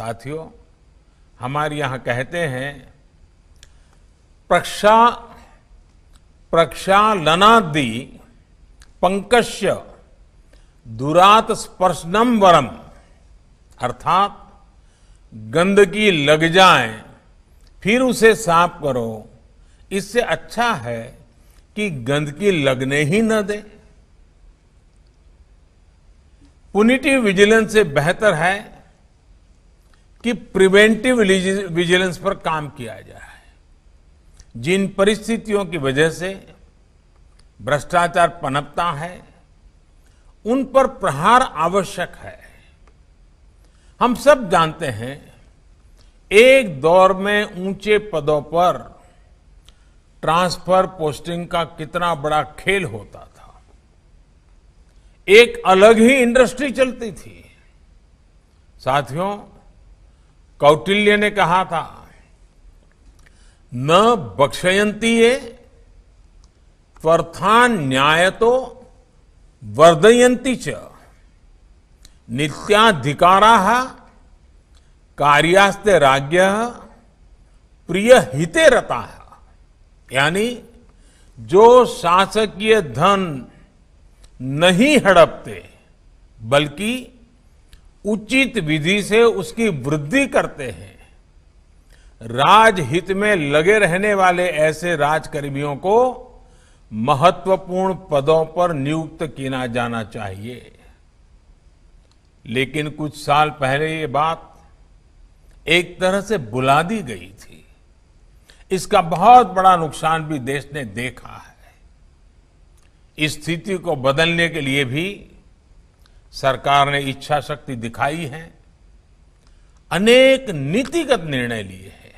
साथियों हमारे यहां कहते हैं प्रक्षा प्रक्षालनादि पंकश्य दुरात स्पर्शनम वरम अर्थात गंदगी लग जाए फिर उसे साफ करो इससे अच्छा है कि गंदगी लगने ही न दे पुनिटिव विजिलेंस से बेहतर है कि प्रिवेंटिव विजिलेंस पर काम किया जाए जिन परिस्थितियों की वजह से भ्रष्टाचार पनपता है उन पर प्रहार आवश्यक है हम सब जानते हैं एक दौर में ऊंचे पदों पर ट्रांसफर पोस्टिंग का कितना बड़ा खेल होता था एक अलग ही इंडस्ट्री चलती थी साथियों कौटिल्य ने कहा था न बक्षयंती ये त्वर्थान न्याय तो वर्धयंती च नित्याधिकारा कार्यास्ते राज्य प्रिय हिते रता है यानी जो शासकीय धन नहीं हड़पते बल्कि उचित विधि से उसकी वृद्धि करते हैं राजहित में लगे रहने वाले ऐसे राजकर्मियों को महत्वपूर्ण पदों पर नियुक्त किया जाना चाहिए लेकिन कुछ साल पहले ये बात एक तरह से बुला दी गई थी इसका बहुत बड़ा नुकसान भी देश ने देखा है इस स्थिति को बदलने के लिए भी सरकार ने इच्छा शक्ति दिखाई है अनेक नीतिगत निर्णय लिए हैं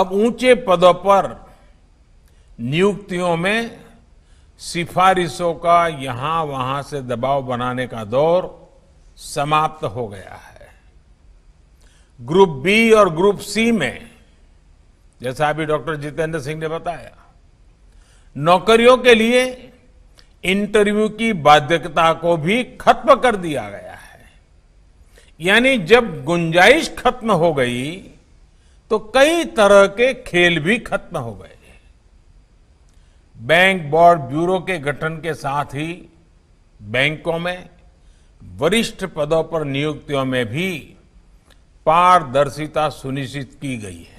अब ऊंचे पदों पर नियुक्तियों में सिफारिशों का यहां वहां से दबाव बनाने का दौर समाप्त हो गया है ग्रुप बी और ग्रुप सी में जैसा अभी डॉक्टर जितेंद्र सिंह ने बताया नौकरियों के लिए इंटरव्यू की बाध्यता को भी खत्म कर दिया गया है यानी जब गुंजाइश खत्म हो गई तो कई तरह के खेल भी खत्म हो गए बैंक बोर्ड ब्यूरो के गठन के साथ ही बैंकों में वरिष्ठ पदों पर नियुक्तियों में भी पारदर्शिता सुनिश्चित की गई है